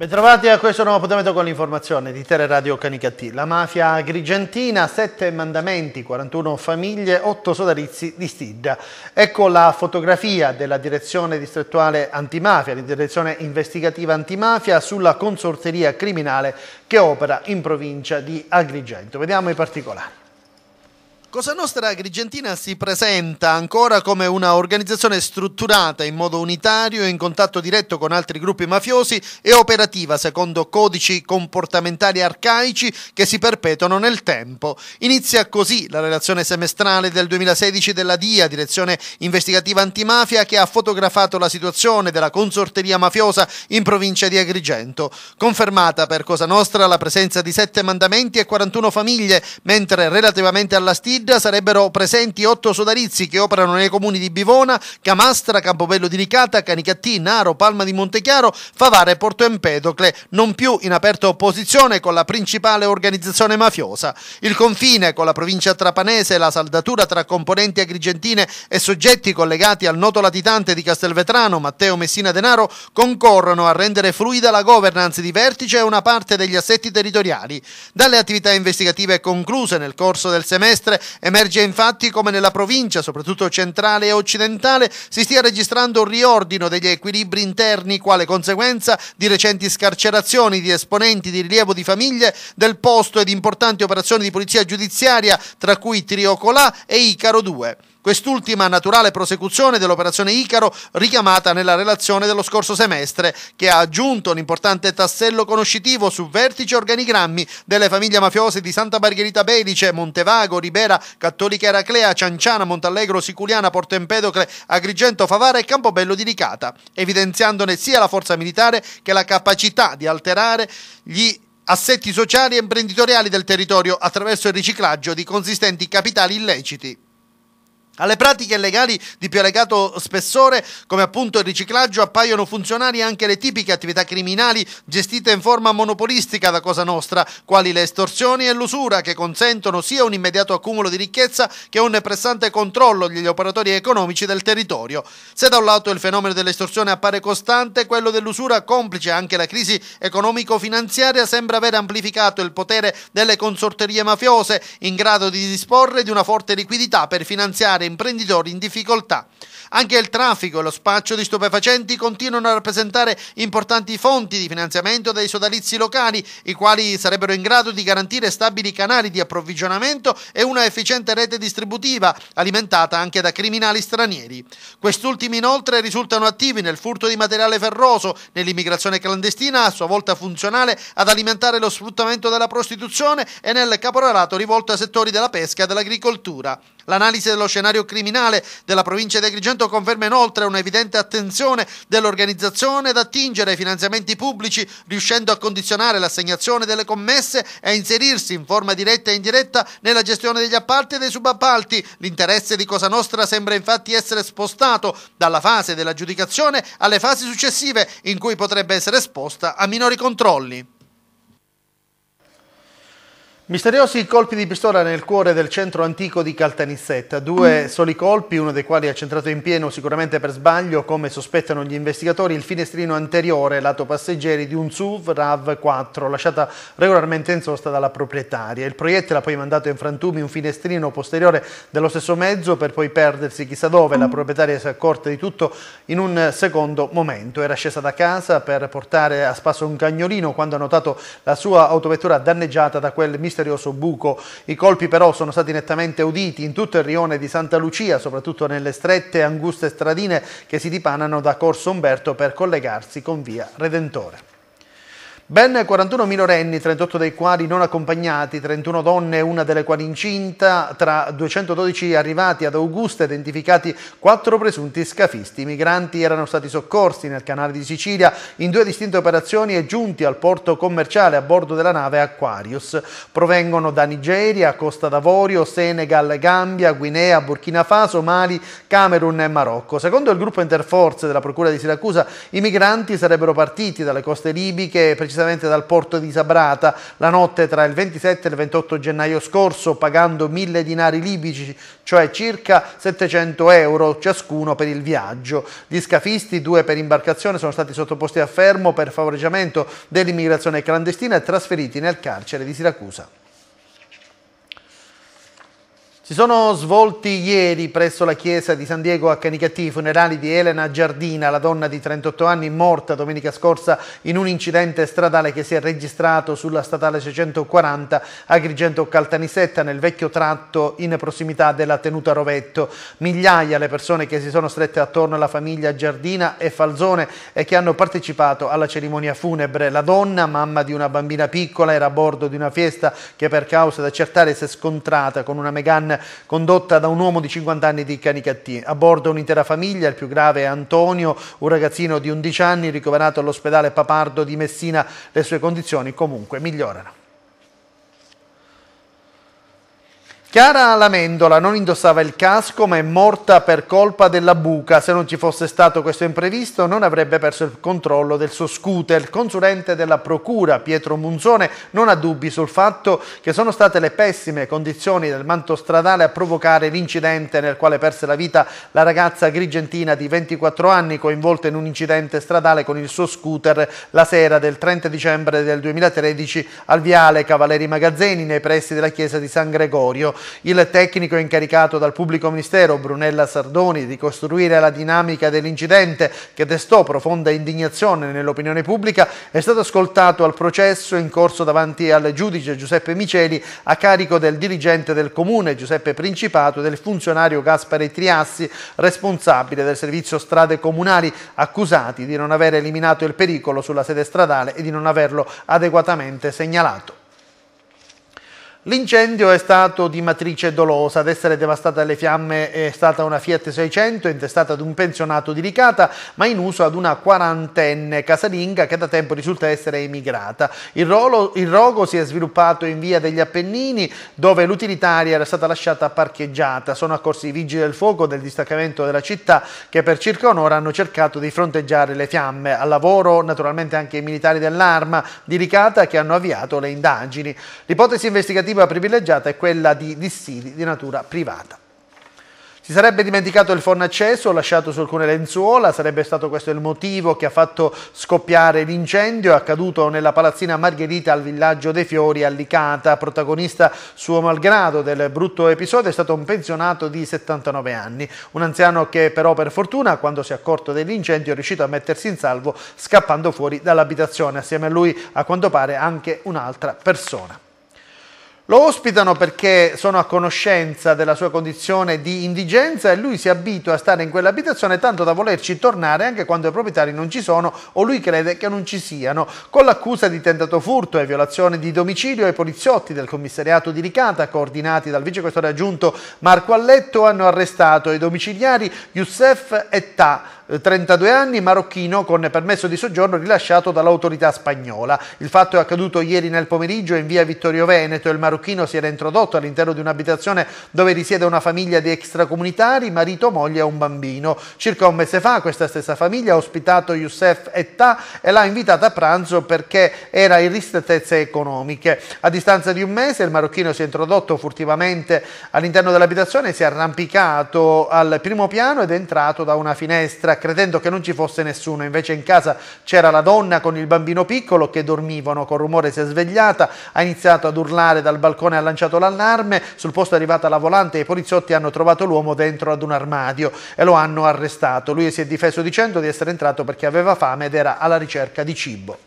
Bentrovati a questo nuovo appuntamento con l'informazione di Teleradio Canicattì. La mafia agrigentina, 7 mandamenti, 41 famiglie, 8 sodalizi di Stidda. Ecco la fotografia della direzione distrettuale antimafia, di direzione investigativa antimafia sulla consorteria criminale che opera in provincia di Agrigento. Vediamo i particolari. Cosa Nostra Agrigentina si presenta ancora come un'organizzazione strutturata in modo unitario, in contatto diretto con altri gruppi mafiosi e operativa secondo codici comportamentali arcaici che si perpetuano nel tempo. Inizia così la relazione semestrale del 2016 della DIA, Direzione Investigativa Antimafia, che ha fotografato la situazione della consorteria mafiosa in provincia di Agrigento. Confermata per Cosa Nostra la presenza di sette mandamenti e 41 famiglie, mentre relativamente alla stile Covid sarebbero presenti otto sodalizi che operano nei comuni di Bivona, Camastra, Campobello di Licata, Canicattì, Naro, Palma di Montechiaro, Favare e Porto Empedocle, non più in aperta opposizione con la principale organizzazione mafiosa. Il confine con la provincia trapanese e la saldatura tra componenti agrigentine e soggetti collegati al noto latitante di Castelvetrano, Matteo Messina Denaro, concorrono a rendere fluida la governance di vertice e una parte degli assetti territoriali. Dalle attività investigative concluse nel corso del semestre Emerge infatti come nella provincia, soprattutto centrale e occidentale, si stia registrando un riordino degli equilibri interni quale conseguenza di recenti scarcerazioni di esponenti di rilievo di famiglie del posto ed importanti operazioni di polizia giudiziaria, tra cui Triocolà e Icaro 2. Quest'ultima naturale prosecuzione dell'operazione Icaro richiamata nella relazione dello scorso semestre, che ha aggiunto un importante tassello conoscitivo su vertici organigrammi delle famiglie mafiose di Santa Margherita Belice, Montevago, Ribera, Cattolica Eraclea, Cianciana, Montallegro, Siculiana, Porto Empedocle, Agrigento, Favara e Campobello di Ricata, evidenziandone sia la forza militare che la capacità di alterare gli assetti sociali e imprenditoriali del territorio attraverso il riciclaggio di consistenti capitali illeciti. Alle pratiche legali di più allegato spessore, come appunto il riciclaggio, appaiono funzionali anche le tipiche attività criminali gestite in forma monopolistica da Cosa Nostra, quali le estorsioni e l'usura, che consentono sia un immediato accumulo di ricchezza che un pressante controllo degli operatori economici del territorio. Se da un lato il fenomeno dell'estorsione appare costante, quello dell'usura, complice anche la crisi economico-finanziaria, sembra aver amplificato il potere delle consorterie mafiose, in grado di disporre di una forte liquidità per finanziare imprenditori in difficoltà. Anche il traffico e lo spaccio di stupefacenti continuano a rappresentare importanti fonti di finanziamento dei sodalizi locali, i quali sarebbero in grado di garantire stabili canali di approvvigionamento e una efficiente rete distributiva, alimentata anche da criminali stranieri. Quest'ultimi inoltre risultano attivi nel furto di materiale ferroso, nell'immigrazione clandestina, a sua volta funzionale ad alimentare lo sfruttamento della prostituzione e nel caporalato rivolto a settori della pesca e dell'agricoltura. L'analisi dello scenario criminale della provincia di Agrigento conferma inoltre un'evidente attenzione dell'organizzazione ad attingere ai finanziamenti pubblici, riuscendo a condizionare l'assegnazione delle commesse e a inserirsi in forma diretta e indiretta nella gestione degli appalti e dei subappalti. L'interesse di Cosa Nostra sembra infatti essere spostato dalla fase dell'aggiudicazione alle fasi successive, in cui potrebbe essere esposta a minori controlli. Misteriosi colpi di pistola nel cuore del centro antico di Caltanissetta, due mm. soli colpi, uno dei quali ha centrato in pieno sicuramente per sbaglio, come sospettano gli investigatori, il finestrino anteriore, lato passeggeri, di un SUV RAV4, lasciata regolarmente in sosta dalla proprietaria. Il proiettile ha poi mandato in frantumi un finestrino posteriore dello stesso mezzo per poi perdersi chissà dove. La mm. proprietaria si è accorta di tutto in un secondo momento. Era scesa da casa per portare a spasso un cagnolino quando ha notato la sua autovettura danneggiata da quel misterioso misterioso buco. I colpi però sono stati nettamente uditi in tutto il rione di Santa Lucia, soprattutto nelle strette e anguste stradine che si dipanano da Corso Umberto per collegarsi con via Redentore. Ben 41 minorenni, 38 dei quali non accompagnati, 31 donne, una delle quali incinta, tra 212 arrivati ad Augusta identificati quattro presunti scafisti. I migranti erano stati soccorsi nel canale di Sicilia in due distinte operazioni e giunti al porto commerciale a bordo della nave Aquarius. Provengono da Nigeria, Costa d'Avorio, Senegal, Gambia, Guinea, Burkina Faso, Mali, Camerun e Marocco. Secondo il gruppo Interforze della Procura di Siracusa, i migranti sarebbero partiti dalle coste libiche, precisamente precisamente dal porto di Sabrata, la notte tra il 27 e il 28 gennaio scorso, pagando mille dinari libici, cioè circa 700 euro ciascuno per il viaggio. Gli scafisti, due per imbarcazione, sono stati sottoposti a fermo per favoreggiamento dell'immigrazione clandestina e trasferiti nel carcere di Siracusa. Si sono svolti ieri presso la chiesa di San Diego a Canicattì i funerali di Elena Giardina, la donna di 38 anni morta domenica scorsa in un incidente stradale che si è registrato sulla statale 640 Agrigento-Caltanissetta nel vecchio tratto in prossimità della tenuta Rovetto. Migliaia le persone che si sono strette attorno alla famiglia Giardina e Falzone e che hanno partecipato alla cerimonia funebre. La donna, mamma di una bambina piccola, era a bordo di una fiesta che per causa da accertare si è scontrata con una Megane condotta da un uomo di 50 anni di Canicattì. A bordo un'intera famiglia, il più grave è Antonio, un ragazzino di 11 anni ricoverato all'ospedale Papardo di Messina. Le sue condizioni comunque migliorano. Chiara Lamendola non indossava il casco ma è morta per colpa della buca. Se non ci fosse stato questo imprevisto non avrebbe perso il controllo del suo scooter. Il consulente della procura Pietro Munzone non ha dubbi sul fatto che sono state le pessime condizioni del manto stradale a provocare l'incidente nel quale perse la vita la ragazza grigentina di 24 anni coinvolta in un incidente stradale con il suo scooter la sera del 30 dicembre del 2013 al viale Cavaleri Magazzini nei pressi della chiesa di San Gregorio. Il tecnico incaricato dal pubblico ministero Brunella Sardoni di costruire la dinamica dell'incidente che destò profonda indignazione nell'opinione pubblica è stato ascoltato al processo in corso davanti al giudice Giuseppe Miceli a carico del dirigente del comune Giuseppe Principato e del funzionario Gaspare Triassi responsabile del servizio strade comunali accusati di non aver eliminato il pericolo sulla sede stradale e di non averlo adeguatamente segnalato. L'incendio è stato di matrice dolosa, ad essere devastata dalle fiamme è stata una Fiat 600 intestata ad un pensionato di ricata ma in uso ad una quarantenne casalinga che da tempo risulta essere emigrata. Il, rolo, il rogo si è sviluppato in via degli Appennini, dove l'utilitaria era stata lasciata parcheggiata. Sono accorsi i vigili del fuoco del distaccamento della città che per circa un'ora hanno cercato di fronteggiare le fiamme. Al lavoro naturalmente anche i militari dell'arma di ricata che hanno avviato le indagini. L'ipotesi investigativa iniziativa privilegiata è quella di dissidi di natura privata. Si sarebbe dimenticato il forno acceso, lasciato su alcune lenzuola, sarebbe stato questo il motivo che ha fatto scoppiare l'incendio accaduto nella palazzina Margherita al villaggio dei Fiori a Licata. Protagonista suo malgrado del brutto episodio è stato un pensionato di 79 anni, un anziano che però per fortuna quando si è accorto dell'incendio è riuscito a mettersi in salvo scappando fuori dall'abitazione, assieme a lui a quanto pare anche un'altra persona. Lo ospitano perché sono a conoscenza della sua condizione di indigenza e lui si abitua a stare in quell'abitazione tanto da volerci tornare anche quando i proprietari non ci sono o lui crede che non ci siano, con l'accusa di tentato furto e violazione di domicilio i poliziotti del commissariato di Ricata, coordinati dal vicequestore aggiunto Marco Alletto, hanno arrestato i domiciliari Youssef e Ta 32 anni, marocchino con permesso di soggiorno rilasciato dall'autorità spagnola. Il fatto è accaduto ieri nel pomeriggio in via Vittorio Veneto. Il marocchino si era introdotto all'interno di un'abitazione dove risiede una famiglia di extracomunitari, marito, moglie e un bambino. Circa un mese fa questa stessa famiglia ha ospitato Youssef Etta e l'ha invitata a pranzo perché era in ristrettezze economiche. A distanza di un mese il marocchino si è introdotto furtivamente all'interno dell'abitazione, si è arrampicato al primo piano ed è entrato da una finestra credendo che non ci fosse nessuno, invece in casa c'era la donna con il bambino piccolo che dormivano, con rumore si è svegliata, ha iniziato ad urlare dal balcone, ha lanciato l'allarme, sul posto è arrivata la volante e i poliziotti hanno trovato l'uomo dentro ad un armadio e lo hanno arrestato. Lui si è difeso dicendo di essere entrato perché aveva fame ed era alla ricerca di cibo.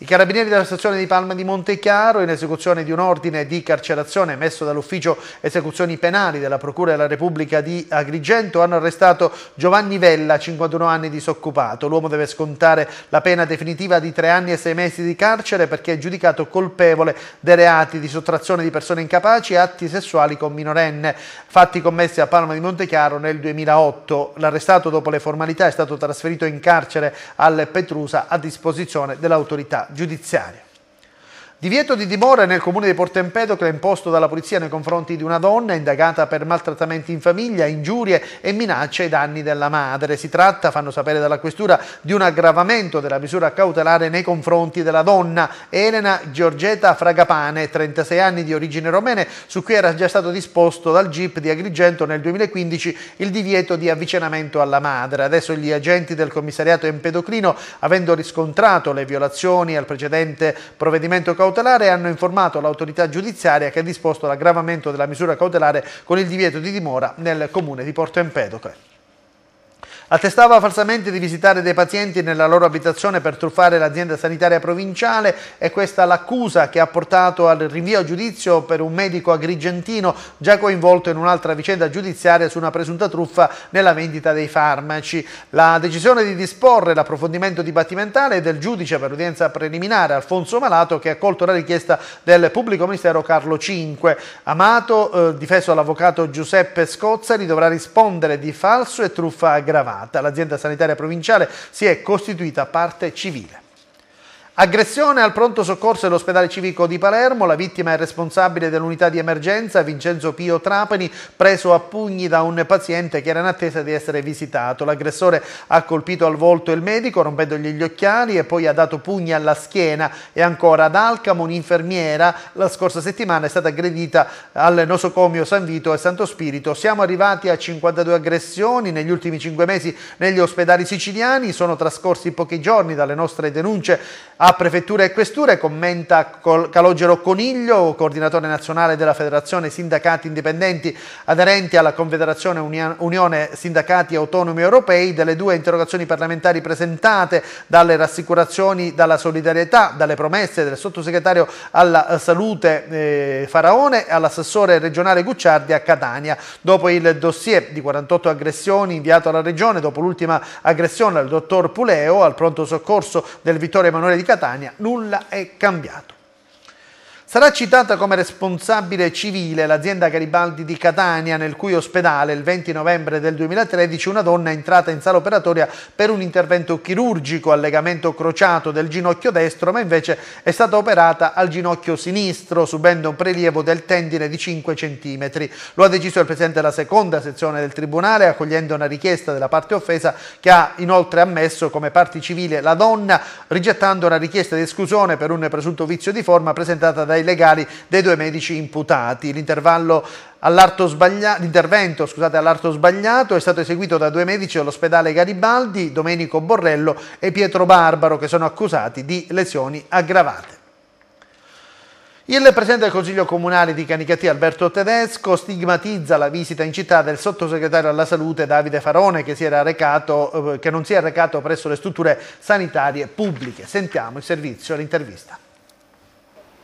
I carabinieri della stazione di Palma di Montechiaro, in esecuzione di un ordine di carcerazione emesso dall'ufficio esecuzioni penali della Procura della Repubblica di Agrigento, hanno arrestato Giovanni Vella, 51 anni disoccupato. L'uomo deve scontare la pena definitiva di tre anni e sei mesi di carcere perché è giudicato colpevole dei reati di sottrazione di persone incapaci e atti sessuali con minorenne, fatti commessi a Palma di Montechiaro nel 2008. L'arrestato dopo le formalità è stato trasferito in carcere al Petrusa a disposizione dell'autorità giudiziaria. Divieto di dimora nel comune di Empedocle imposto dalla polizia nei confronti di una donna indagata per maltrattamenti in famiglia, ingiurie e minacce ai danni della madre. Si tratta, fanno sapere dalla questura, di un aggravamento della misura cautelare nei confronti della donna Elena Giorgetta Fragapane, 36 anni di origine romene, su cui era già stato disposto dal GIP di Agrigento nel 2015 il divieto di avvicinamento alla madre. Adesso gli agenti del commissariato empedoclino, avendo riscontrato le violazioni al precedente provvedimento cautelare, cautelare hanno informato l'autorità giudiziaria che ha disposto l'aggravamento della misura cautelare con il divieto di dimora nel comune di Porto Empedocle. Attestava falsamente di visitare dei pazienti nella loro abitazione per truffare l'azienda sanitaria provinciale e questa l'accusa che ha portato al rinvio a giudizio per un medico agrigentino già coinvolto in un'altra vicenda giudiziaria su una presunta truffa nella vendita dei farmaci. La decisione di disporre l'approfondimento dibattimentale è del giudice per udienza preliminare Alfonso Malato che ha accolto la richiesta del pubblico ministero Carlo V. Amato, eh, difeso dall'avvocato Giuseppe Scozzari, dovrà rispondere di falso e truffa aggravata giornata l'azienda sanitaria provinciale si è costituita parte civile. Aggressione al pronto soccorso dell'ospedale civico di Palermo, la vittima è responsabile dell'unità di emergenza Vincenzo Pio Trapani, preso a pugni da un paziente che era in attesa di essere visitato. L'aggressore ha colpito al volto il medico rompendogli gli occhiali e poi ha dato pugni alla schiena e ancora ad Alcamo un'infermiera la scorsa settimana è stata aggredita al nosocomio San Vito e Santo Spirito. Siamo arrivati a 52 aggressioni negli ultimi 5 mesi negli ospedali siciliani, sono trascorsi pochi giorni dalle nostre denunce a prefetture e questure, commenta Calogero Coniglio, coordinatore nazionale della Federazione Sindacati Indipendenti aderenti alla Confederazione Unione Sindacati Autonomi Europei, delle due interrogazioni parlamentari presentate dalle rassicurazioni, dalla solidarietà, dalle promesse del sottosegretario alla eh, salute eh, Faraone e all'assessore regionale Gucciardi a Catania. Dopo il dossier di 48 aggressioni inviato alla regione, dopo l'ultima aggressione al dottor Puleo al pronto soccorso del Vittorio Emanuele di Catania, Catania nulla è cambiato. Sarà citata come responsabile civile l'azienda Garibaldi di Catania, nel cui ospedale il 20 novembre del 2013 una donna è entrata in sala operatoria per un intervento chirurgico al legamento crociato del ginocchio destro, ma invece è stata operata al ginocchio sinistro, subendo un prelievo del tendine di 5 cm. Lo ha deciso il presidente della seconda sezione del tribunale, accogliendo una richiesta della parte offesa che ha inoltre ammesso come parte civile la donna, rigettando una richiesta di esclusione per un presunto vizio di forma presentata da dai legali dei due medici imputati. L'intervallo all'arto sbagliato, l'intervento scusate, all'arto sbagliato è stato eseguito da due medici all'ospedale Garibaldi, Domenico Borrello e Pietro Barbaro, che sono accusati di lesioni aggravate. Il Presidente del Consiglio Comunale di Canicatia, Alberto Tedesco, stigmatizza la visita in città del sottosegretario alla salute Davide Farone che, recato, eh, che non si è recato presso le strutture sanitarie pubbliche. Sentiamo il servizio, e l'intervista.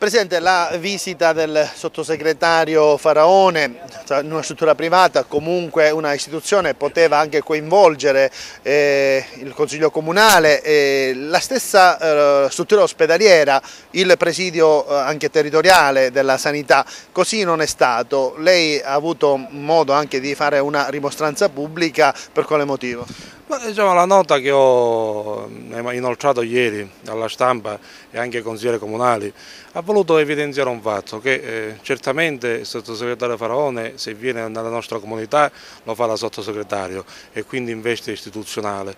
Presidente, la visita del sottosegretario Faraone cioè, in una struttura privata, comunque una istituzione, poteva anche coinvolgere eh, il Consiglio Comunale, eh, la stessa eh, struttura ospedaliera, il presidio eh, anche territoriale della sanità, così non è stato. Lei ha avuto modo anche di fare una rimostranza pubblica, per quale motivo? Ma, diciamo, la nota che ho mm, inoltrato ieri alla stampa e anche ai consiglieri comunali ha voluto voluto evidenziare un fatto, che eh, certamente il sottosegretario Faraone se viene nella nostra comunità lo fa da sottosegretario e quindi in veste istituzionale.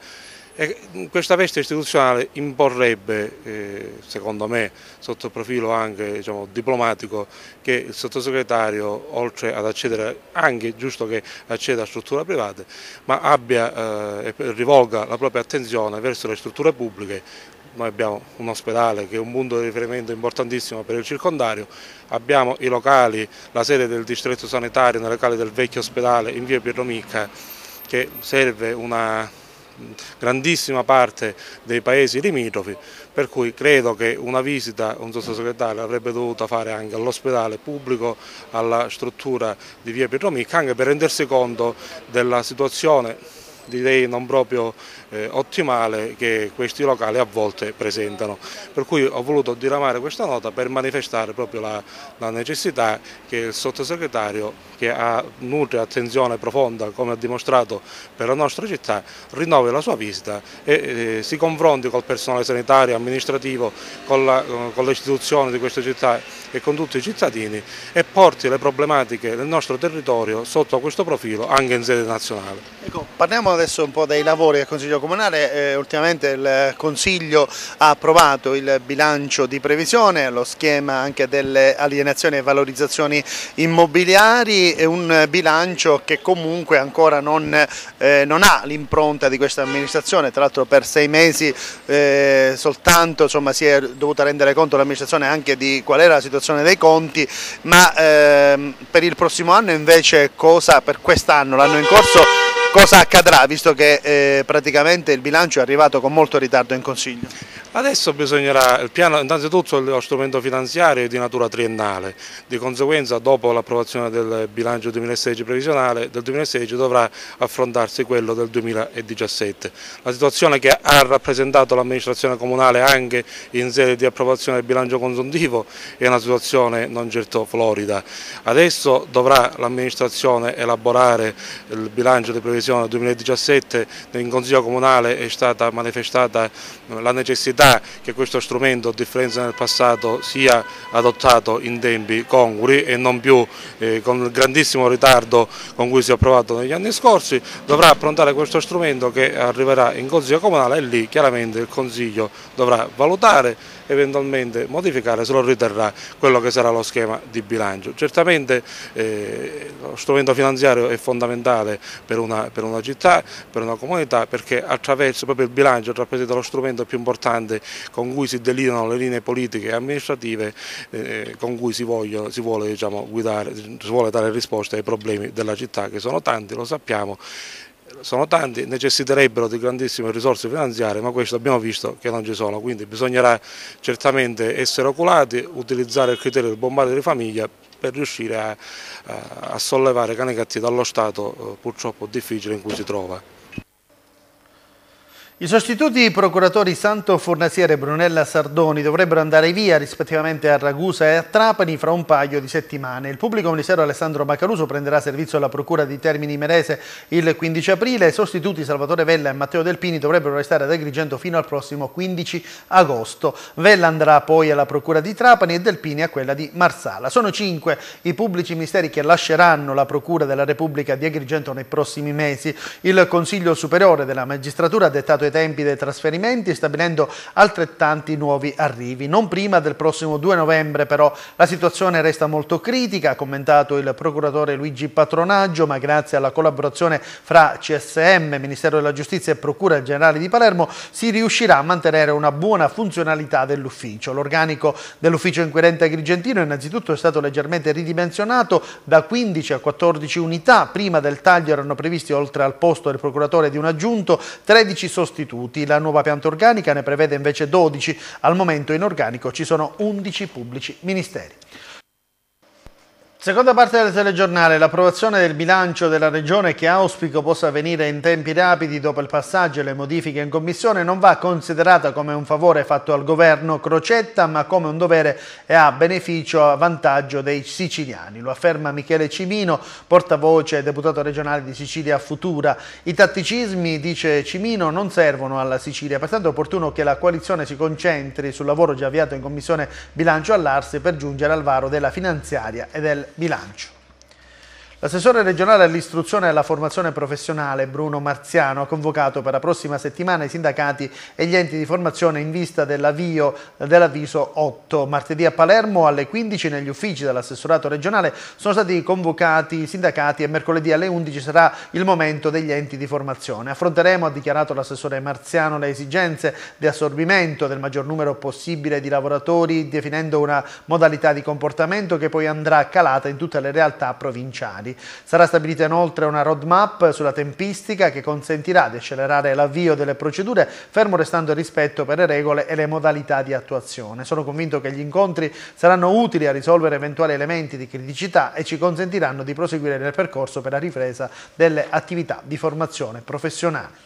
E mm, questa veste istituzionale imporrebbe, eh, secondo me, sotto profilo anche diciamo, diplomatico, che il sottosegretario, oltre ad accedere, anche giusto che acceda a strutture private, ma abbia, eh, rivolga la propria attenzione verso le strutture pubbliche, noi abbiamo un ospedale che è un punto di riferimento importantissimo per il circondario, abbiamo i locali, la sede del distretto sanitario nelle locale del vecchio ospedale in via Piero Micca che serve una grandissima parte dei paesi limitrofi, per cui credo che una visita un sottosegretario avrebbe dovuto fare anche all'ospedale pubblico, alla struttura di via Pietromic, anche per rendersi conto della situazione direi non proprio eh, ottimale che questi locali a volte presentano. Per cui ho voluto diramare questa nota per manifestare proprio la, la necessità che il sottosegretario che ha nutre attenzione profonda come ha dimostrato per la nostra città rinnovi la sua visita e eh, si confronti col personale sanitario, amministrativo, con, la, con le istituzioni di questa città e con tutti i cittadini e porti le problematiche del nostro territorio sotto questo profilo anche in sede nazionale. Ecco, parliamo adesso un po' dei lavori del Consiglio Comunale, eh, ultimamente il Consiglio ha approvato il bilancio di previsione, lo schema anche delle alienazioni e valorizzazioni immobiliari è un bilancio che comunque ancora non, eh, non ha l'impronta di questa amministrazione, tra l'altro per sei mesi eh, soltanto insomma, si è dovuta rendere conto l'amministrazione anche di qual era la situazione dei conti, ma ehm, per il prossimo anno invece cosa per quest'anno, l'anno in corso cosa accadrà visto che eh, praticamente il bilancio è arrivato con molto ritardo in Consiglio? Adesso bisognerà, il piano, innanzitutto lo strumento finanziario è di natura triennale, di conseguenza dopo l'approvazione del bilancio 2016 previsionale del 2016 dovrà affrontarsi quello del 2017. La situazione che ha rappresentato l'amministrazione comunale anche in sede di approvazione del bilancio consuntivo è una situazione non certo florida. Adesso dovrà l'amministrazione elaborare il bilancio di previsione 2017, in Consiglio Comunale è stata manifestata la necessità necessità che questo strumento, a differenza del passato, sia adottato in tempi conguri e non più eh, con il grandissimo ritardo con cui si è approvato negli anni scorsi, dovrà approntare questo strumento che arriverà in Consiglio Comunale e lì chiaramente il Consiglio dovrà valutare eventualmente modificare se lo riterrà quello che sarà lo schema di bilancio. Certamente eh, lo strumento finanziario è fondamentale per una, per una, città, per una comunità perché attraverso proprio il bilancio rappresenta lo strumento più importante con cui si delineano le linee politiche e amministrative eh, con cui si, voglio, si vuole diciamo, guidare, si vuole dare risposte ai problemi della città che sono tanti, lo sappiamo sono tanti, necessiterebbero di grandissime risorse finanziarie, ma questo abbiamo visto che non ci sono, quindi bisognerà certamente essere oculati, utilizzare il criterio del bombardo di famiglia per riuscire a, a, a sollevare Canegatti dallo stato eh, purtroppo difficile in cui si trova. I sostituti procuratori Santo Fornasiere e Brunella Sardoni dovrebbero andare via rispettivamente a Ragusa e a Trapani fra un paio di settimane. Il pubblico ministero Alessandro Macaluso prenderà servizio alla procura di Termini Merese il 15 aprile. I sostituti Salvatore Vella e Matteo Delpini dovrebbero restare ad Agrigento fino al prossimo 15 agosto. Vella andrà poi alla procura di Trapani e Delpini a quella di Marsala. Sono cinque i pubblici ministeri che lasceranno la procura della Repubblica di Agrigento nei prossimi mesi. Il Consiglio Superiore della Magistratura ha dettato i tempi dei trasferimenti stabilendo altrettanti nuovi arrivi. Non prima del prossimo 2 novembre però la situazione resta molto critica, ha commentato il procuratore Luigi Patronaggio, ma grazie alla collaborazione fra CSM, Ministero della Giustizia e Procura Generale di Palermo si riuscirà a mantenere una buona funzionalità dell'ufficio. L'organico dell'ufficio inquirente agrigentino innanzitutto è stato leggermente ridimensionato da 15 a 14 unità, prima del taglio erano previsti oltre al posto del procuratore di un aggiunto 13 sostituti sostituti. La nuova pianta organica ne prevede invece 12, al momento in organico ci sono 11 pubblici ministeri. Seconda parte del telegiornale, l'approvazione del bilancio della Regione che auspico possa avvenire in tempi rapidi dopo il passaggio e le modifiche in Commissione non va considerata come un favore fatto al governo Crocetta ma come un dovere e a beneficio a vantaggio dei siciliani. Lo afferma Michele Cimino, portavoce e deputato regionale di Sicilia Futura. I tatticismi, dice Cimino, non servono alla Sicilia, pertanto è opportuno che la coalizione si concentri sul lavoro già avviato in Commissione bilancio all'Arse per giungere al varo della finanziaria e del bilancio. L'assessore regionale all'istruzione e alla formazione professionale Bruno Marziano ha convocato per la prossima settimana i sindacati e gli enti di formazione in vista dell'avvio dell'avviso 8. Martedì a Palermo alle 15 negli uffici dell'assessorato regionale sono stati convocati i sindacati e mercoledì alle 11 sarà il momento degli enti di formazione. Affronteremo, ha dichiarato l'assessore Marziano, le esigenze di assorbimento del maggior numero possibile di lavoratori definendo una modalità di comportamento che poi andrà calata in tutte le realtà provinciali. Sarà stabilita inoltre una roadmap sulla tempistica che consentirà di accelerare l'avvio delle procedure, fermo restando il rispetto per le regole e le modalità di attuazione. Sono convinto che gli incontri saranno utili a risolvere eventuali elementi di criticità e ci consentiranno di proseguire nel percorso per la ripresa delle attività di formazione professionale.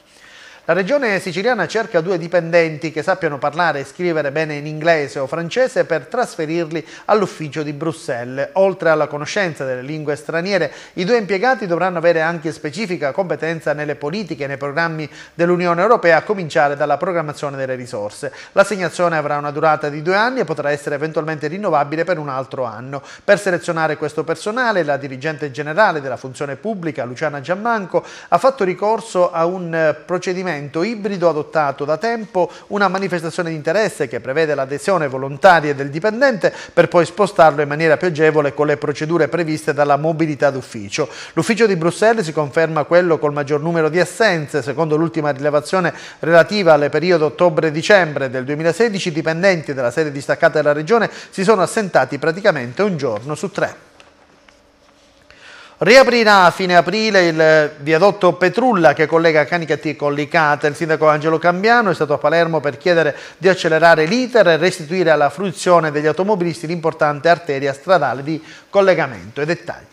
La regione siciliana cerca due dipendenti che sappiano parlare e scrivere bene in inglese o francese per trasferirli all'ufficio di Bruxelles. Oltre alla conoscenza delle lingue straniere, i due impiegati dovranno avere anche specifica competenza nelle politiche e nei programmi dell'Unione Europea, a cominciare dalla programmazione delle risorse. L'assegnazione avrà una durata di due anni e potrà essere eventualmente rinnovabile per un altro anno. Per selezionare questo personale, la dirigente generale della funzione pubblica, Luciana Giammanco, ha fatto ricorso a un eh, procedimento strumento ibrido adottato da tempo una manifestazione di interesse che prevede l'adesione volontaria del dipendente per poi spostarlo in maniera più agevole con le procedure previste dalla mobilità d'ufficio. L'ufficio di Bruxelles si conferma quello col maggior numero di assenze, secondo l'ultima rilevazione relativa al periodo ottobre-dicembre del 2016 i dipendenti della sede distaccata della regione si sono assentati praticamente un giorno su tre. Riaprirà a fine aprile il eh, viadotto Petrulla che collega Canicattì con Licata. Il sindaco Angelo Cambiano è stato a Palermo per chiedere di accelerare l'iter e restituire alla fruizione degli automobilisti l'importante arteria stradale di collegamento. E dettagli.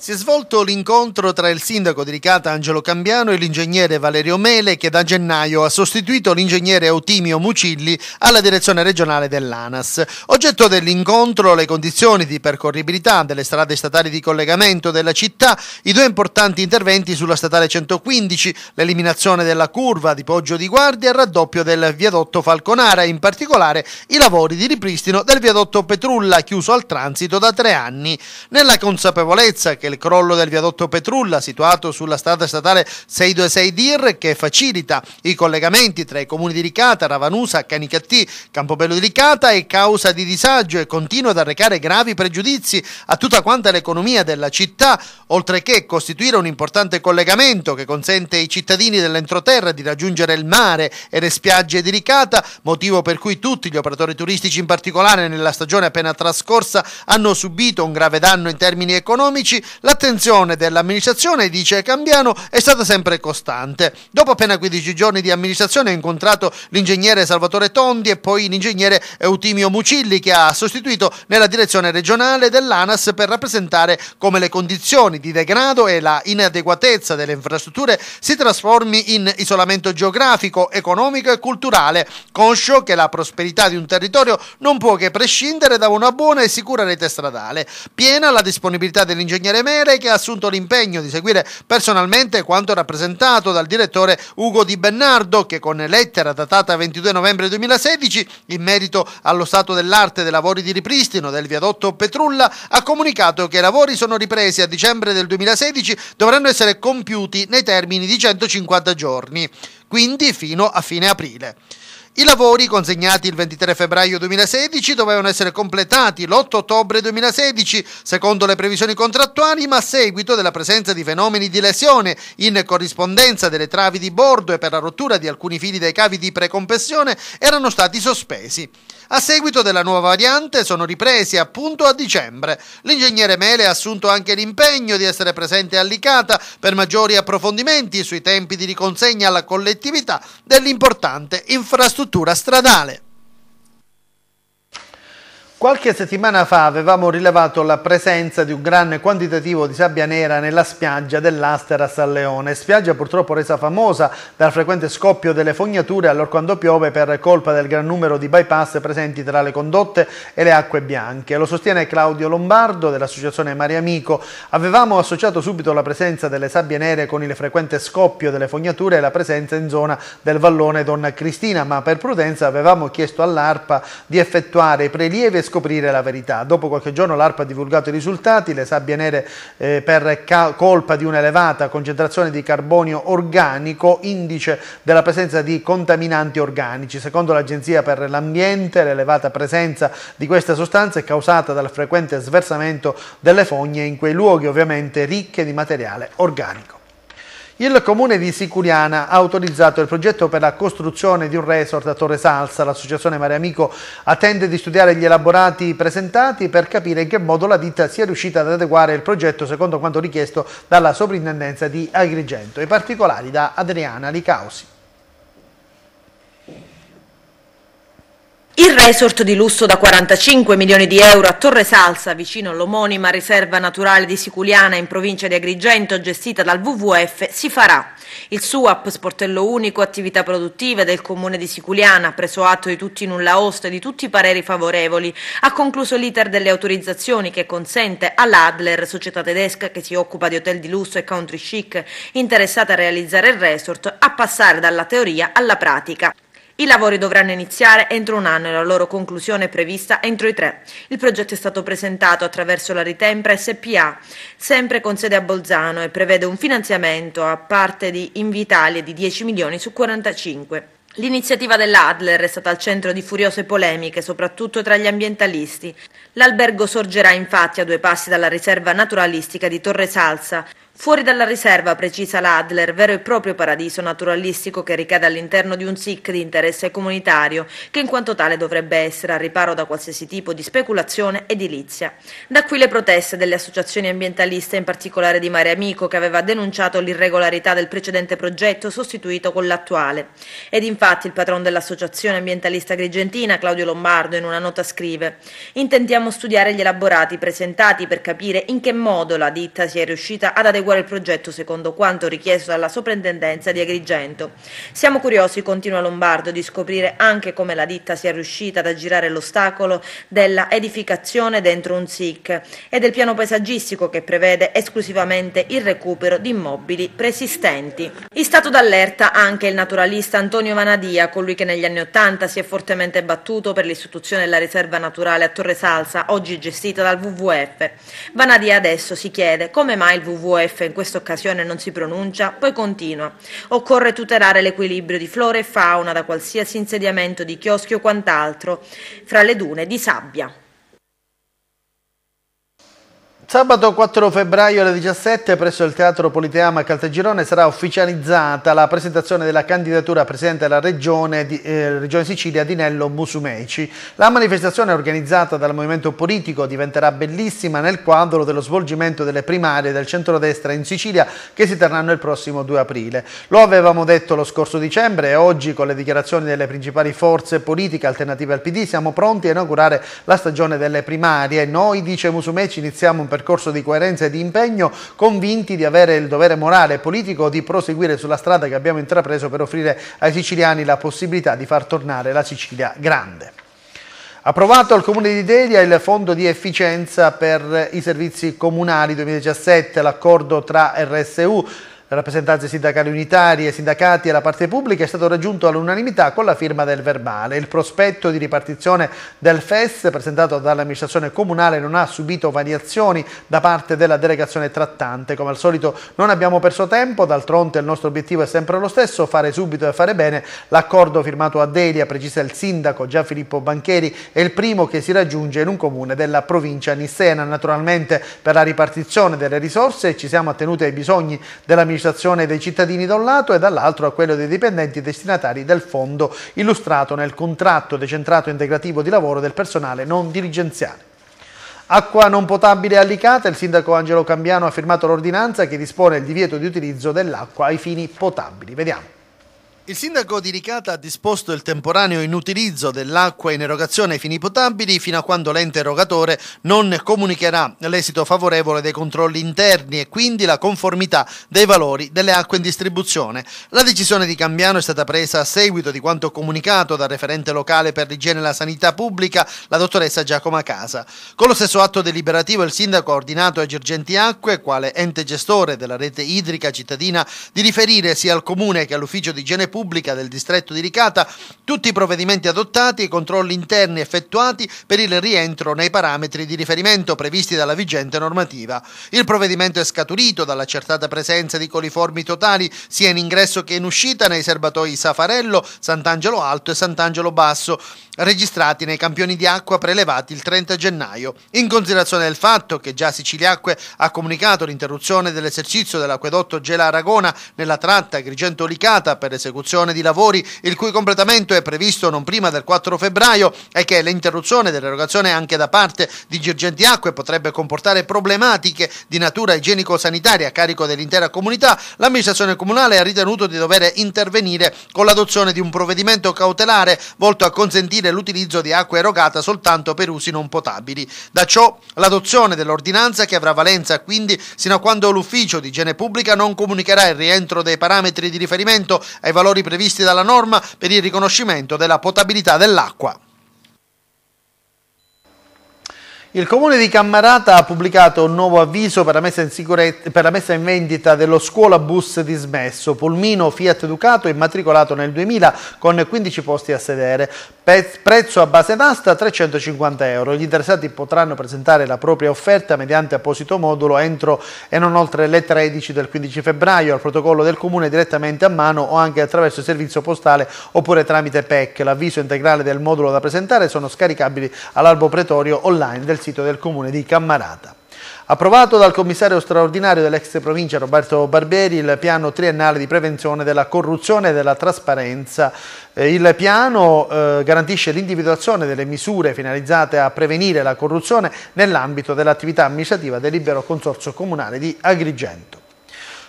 Si è svolto l'incontro tra il sindaco di Ricata Angelo Cambiano e l'ingegnere Valerio Mele che da gennaio ha sostituito l'ingegnere Eutimio Mucilli alla direzione regionale dell'ANAS. Oggetto dell'incontro le condizioni di percorribilità delle strade statali di collegamento della città, i due importanti interventi sulla statale 115, l'eliminazione della curva di Poggio di Guardia e il raddoppio del viadotto Falconara e in particolare i lavori di ripristino del viadotto Petrulla chiuso al transito da tre anni. Nella consapevolezza che il crollo del viadotto Petrulla, situato sulla strada statale 626 DIR, che facilita i collegamenti tra i comuni di Ricata, Ravanusa, Canicattì, Campobello di Ricata, è causa di disagio e continua ad arrecare gravi pregiudizi a tutta quanta l'economia della città, oltre che costituire un importante collegamento che consente ai cittadini dell'entroterra di raggiungere il mare e le spiagge di Ricata, motivo per cui tutti gli operatori turistici, in particolare nella stagione appena trascorsa, hanno subito un grave danno in termini economici, L'attenzione dell'amministrazione, dice Cambiano, è stata sempre costante. Dopo appena 15 giorni di amministrazione ha incontrato l'ingegnere Salvatore Tondi e poi l'ingegnere Eutimio Mucilli che ha sostituito nella direzione regionale dell'ANAS per rappresentare come le condizioni di degrado e la inadeguatezza delle infrastrutture si trasformi in isolamento geografico, economico e culturale, conscio che la prosperità di un territorio non può che prescindere da una buona e sicura rete stradale. Piena la disponibilità dell'ingegnere Camere che ha assunto l'impegno di seguire personalmente quanto rappresentato dal direttore Ugo Di Bernardo che con lettera datata 22 novembre 2016 in merito allo stato dell'arte dei lavori di ripristino del viadotto Petrulla ha comunicato che i lavori sono ripresi a dicembre del 2016 dovranno essere compiuti nei termini di 150 giorni, quindi fino a fine aprile. I lavori consegnati il 23 febbraio 2016 dovevano essere completati l'8 ottobre 2016 secondo le previsioni contrattuali ma a seguito della presenza di fenomeni di lesione in corrispondenza delle travi di bordo e per la rottura di alcuni fili dai cavi di precompessione erano stati sospesi. A seguito della nuova variante sono ripresi appunto a dicembre. L'ingegnere Mele ha assunto anche l'impegno di essere presente a Licata per maggiori approfondimenti sui tempi di riconsegna alla collettività dell'importante infrastruttura stradale. Qualche settimana fa avevamo rilevato la presenza di un gran quantitativo di sabbia nera nella spiaggia dell'Aster a San Leone, spiaggia purtroppo resa famosa dal frequente scoppio delle fognature allora quando piove per colpa del gran numero di bypass presenti tra le condotte e le acque bianche. Lo sostiene Claudio Lombardo dell'associazione Mare Amico. Avevamo associato subito la presenza delle sabbie nere con il frequente scoppio delle fognature e la presenza in zona del vallone Donna Cristina, ma per prudenza avevamo chiesto all'ARPA di effettuare i prelievi e scoprire la verità. Dopo qualche giorno l'ARPA ha divulgato i risultati, le sabbie nere eh, per colpa di un'elevata concentrazione di carbonio organico, indice della presenza di contaminanti organici. Secondo l'Agenzia per l'Ambiente l'elevata presenza di questa sostanza è causata dal frequente sversamento delle fogne in quei luoghi ovviamente ricche di materiale organico. Il comune di Sicuriana ha autorizzato il progetto per la costruzione di un resort a Torre Salsa. L'associazione Mare Amico attende di studiare gli elaborati presentati per capire in che modo la ditta sia riuscita ad adeguare il progetto secondo quanto richiesto dalla soprintendenza di Agrigento. I particolari da Adriana Licausi. Il resort di lusso da 45 milioni di euro a Torre Salsa, vicino all'omonima riserva naturale di Siculiana in provincia di Agrigento, gestita dal WWF, si farà. Il SUAP, sportello unico, attività produttive del comune di Siculiana, preso atto di tutti i nulla host e di tutti i pareri favorevoli, ha concluso l'iter delle autorizzazioni che consente all'Adler, società tedesca che si occupa di hotel di lusso e country chic, interessata a realizzare il resort, a passare dalla teoria alla pratica. I lavori dovranno iniziare entro un anno e la loro conclusione è prevista entro i tre. Il progetto è stato presentato attraverso la Ritempra SPA, sempre con sede a Bolzano e prevede un finanziamento a parte di Invitalia di 10 milioni su 45. L'iniziativa dell'Adler è stata al centro di furiose polemiche, soprattutto tra gli ambientalisti. L'albergo sorgerà infatti a due passi dalla riserva naturalistica di Torre Salsa, Fuori dalla riserva, precisa l'Adler, vero e proprio paradiso naturalistico che ricade all'interno di un SIC di interesse comunitario, che in quanto tale dovrebbe essere al riparo da qualsiasi tipo di speculazione edilizia. Da qui le proteste delle associazioni ambientaliste, in particolare di Mare Amico, che aveva denunciato l'irregolarità del precedente progetto sostituito con l'attuale. Ed infatti il patron dell'associazione ambientalista grigentina, Claudio Lombardo, in una nota scrive «Intentiamo studiare gli elaborati presentati per capire in che modo la ditta sia riuscita ad adeguare adeguare il progetto secondo quanto richiesto dalla soprintendenza di Agrigento. Siamo curiosi, continua Lombardo, di scoprire anche come la ditta sia riuscita ad aggirare l'ostacolo della edificazione dentro un SIC e del piano paesaggistico che prevede esclusivamente il recupero di immobili preesistenti. In stato d'allerta anche il naturalista Antonio Vanadia, colui che negli anni Ottanta si è fortemente battuto per l'istituzione della riserva naturale a Torre Salsa, oggi gestita dal WWF. Vanadia adesso si chiede come mai il WWF L'ABF in questa occasione non si pronuncia, poi continua. Occorre tutelare l'equilibrio di flora e fauna da qualsiasi insediamento di chioschi o quant'altro fra le dune di sabbia. Sabato 4 febbraio alle 17 presso il Teatro Politeama Caltagirone sarà ufficializzata la presentazione della candidatura a Presidente della Regione, di, eh, Regione Sicilia di Nello Musumeci. La manifestazione organizzata dal movimento politico diventerà bellissima nel quadro dello svolgimento delle primarie del centrodestra in Sicilia che si terranno il prossimo 2 aprile. Lo avevamo detto lo scorso dicembre e oggi con le dichiarazioni delle principali forze politiche alternative al PD siamo pronti a inaugurare la stagione delle primarie. Noi, dice Musumeci, iniziamo un percorso percorso di coerenza e di impegno, convinti di avere il dovere morale e politico di proseguire sulla strada che abbiamo intrapreso per offrire ai siciliani la possibilità di far tornare la Sicilia grande. Approvato al Comune di Delia il fondo di efficienza per i servizi comunali 2017, l'accordo tra RSU, rappresentanze sindacali unitarie, sindacati e la parte pubblica è stato raggiunto all'unanimità con la firma del verbale. Il prospetto di ripartizione del FES presentato dall'amministrazione comunale non ha subito variazioni da parte della delegazione trattante. Come al solito non abbiamo perso tempo, d'altronde il nostro obiettivo è sempre lo stesso, fare subito e fare bene. L'accordo firmato a Delia, precisa il sindaco Gianfilippo Bancheri, è il primo che si raggiunge in un comune della provincia nissena. Naturalmente per la ripartizione delle risorse ci siamo attenuti ai bisogni dell'amministrazione l'amministrazione dei cittadini da un lato e dall'altro a quello dei dipendenti destinatari del fondo illustrato nel contratto decentrato integrativo di lavoro del personale non dirigenziale. Acqua non potabile allicata, il sindaco Angelo Cambiano ha firmato l'ordinanza che dispone il divieto di utilizzo dell'acqua ai fini potabili. Vediamo. Il sindaco di Ricata ha disposto il temporaneo inutilizzo dell'acqua in erogazione ai fini potabili fino a quando l'ente erogatore non comunicherà l'esito favorevole dei controlli interni e quindi la conformità dei valori delle acque in distribuzione. La decisione di Cambiano è stata presa a seguito di quanto comunicato dal referente locale per l'igiene e la sanità pubblica, la dottoressa Giacoma Casa. Con lo stesso atto deliberativo il sindaco ha ordinato a Girgenti Acque, quale ente gestore della rete idrica cittadina, di riferire sia al comune che all'ufficio di igiene pubblica Pubblica del distretto di Ricata tutti i provvedimenti adottati e i controlli interni effettuati per il rientro nei parametri di riferimento previsti dalla vigente normativa. Il provvedimento è scaturito dall'accertata presenza di coliformi totali sia in ingresso che in uscita nei serbatoi Safarello, Sant'Angelo Alto e Sant'Angelo Basso, registrati nei campioni di acqua prelevati il 30 gennaio. In considerazione del fatto che già Siciliacque ha comunicato l'interruzione dell'esercizio dell'acquedotto Gela Aragona nella tratta grigento licata per esecuzione interruzione di lavori, il cui completamento è previsto non prima del 4 febbraio e che l'interruzione dell'erogazione anche da parte di Girgenti Acque potrebbe comportare problematiche di natura igienico-sanitaria a carico dell'intera comunità, l'amministrazione comunale ha ritenuto di dover intervenire con l'adozione di un provvedimento cautelare volto a consentire l'utilizzo di acqua erogata soltanto per usi non potabili. Da ciò l'adozione dell'ordinanza che avrà valenza quindi sino a quando l'ufficio di igiene pubblica non comunicherà il rientro dei parametri di riferimento ai valori valori previsti dalla norma per il riconoscimento della potabilità dell'acqua. Il comune di Cammarata ha pubblicato un nuovo avviso per la messa in, per la messa in vendita dello scuolabus dismesso, pulmino Fiat Ducato immatricolato nel 2000 con 15 posti a sedere prezzo a base d'asta 350 euro. Gli interessati potranno presentare la propria offerta mediante apposito modulo entro e non oltre le 13 del 15 febbraio al protocollo del comune direttamente a mano o anche attraverso il servizio postale oppure tramite PEC. L'avviso integrale del modulo da presentare sono scaricabili all'albo pretorio online del sito del comune di Cammarata. Approvato dal commissario straordinario dell'ex provincia Roberto Barberi il piano triennale di prevenzione della corruzione e della trasparenza. Eh, il piano eh, garantisce l'individuazione delle misure finalizzate a prevenire la corruzione nell'ambito dell'attività amministrativa del libero consorzio comunale di Agrigento.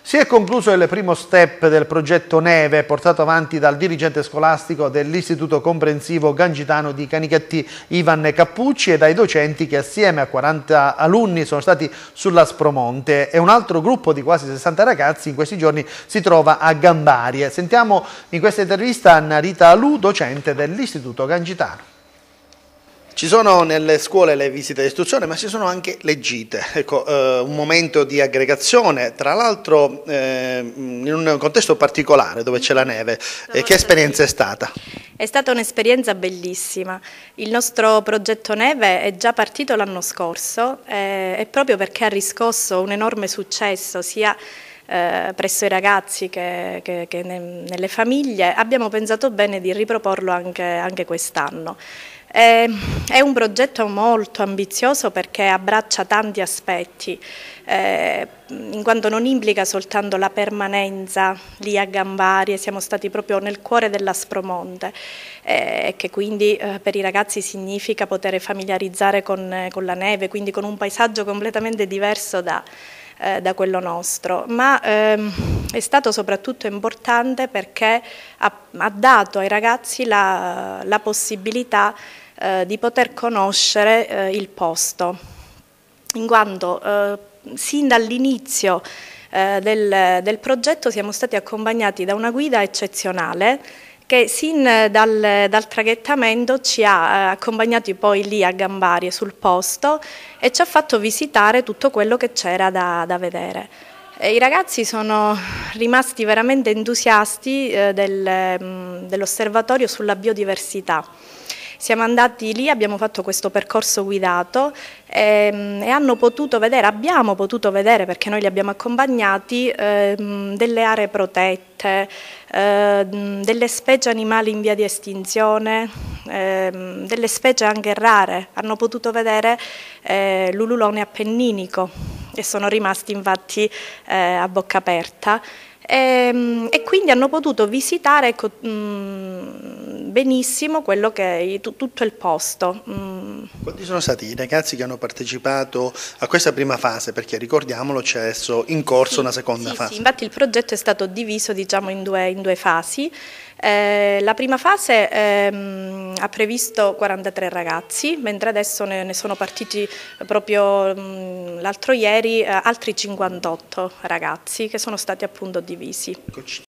Si è concluso il primo step del progetto Neve portato avanti dal dirigente scolastico dell'Istituto Comprensivo Gangitano di Canicattì Ivan Cappucci e dai docenti che assieme a 40 alunni sono stati sulla Spromonte. e un altro gruppo di quasi 60 ragazzi in questi giorni si trova a Gambarie. Sentiamo in questa intervista Narita Lu, docente dell'Istituto Gangitano. Ci sono nelle scuole le visite di istruzione, ma ci sono anche le gite, ecco, eh, un momento di aggregazione, tra l'altro eh, in un contesto particolare dove c'è la neve. Eh, che esperienza è stata? È stata un'esperienza bellissima. Il nostro progetto Neve è già partito l'anno scorso eh, e proprio perché ha riscosso un enorme successo sia eh, presso i ragazzi che, che, che nelle famiglie, abbiamo pensato bene di riproporlo anche, anche quest'anno. È un progetto molto ambizioso perché abbraccia tanti aspetti, eh, in quanto non implica soltanto la permanenza lì a Gambarie, siamo stati proprio nel cuore dell'Aspromonte, eh, che quindi eh, per i ragazzi significa poter familiarizzare con, con la neve, quindi con un paesaggio completamente diverso da, eh, da quello nostro, ma ehm, è stato soprattutto importante perché ha, ha dato ai ragazzi la, la possibilità eh, di poter conoscere eh, il posto, in quanto eh, sin dall'inizio eh, del, del progetto siamo stati accompagnati da una guida eccezionale che sin dal, dal traghettamento ci ha eh, accompagnati poi lì a Gambarie sul posto e ci ha fatto visitare tutto quello che c'era da, da vedere. I ragazzi sono rimasti veramente entusiasti eh, del, mm, dell'osservatorio sulla biodiversità. Siamo andati lì, abbiamo fatto questo percorso guidato e, ehm, e hanno potuto vedere, abbiamo potuto vedere perché noi li abbiamo accompagnati, eh, delle aree protette, eh, delle specie animali in via di estinzione, eh, delle specie anche rare, hanno potuto vedere eh, l'ululone appenninico e sono rimasti infatti eh, a bocca aperta e, ehm, e quindi hanno potuto visitare ecco, mh, mm, benissimo è, tutto il posto. Mh. Mm. Quanti sono stati i ragazzi che hanno partecipato a questa prima fase? Perché ricordiamolo c'è adesso in corso sì, una seconda sì, fase. Sì, infatti il progetto è stato diviso diciamo, in, due, in due fasi. Eh, la prima fase ehm, ha previsto 43 ragazzi, mentre adesso ne, ne sono partiti proprio mm, l'altro ieri eh, altri 58 ragazzi che sono stati appunto divisi.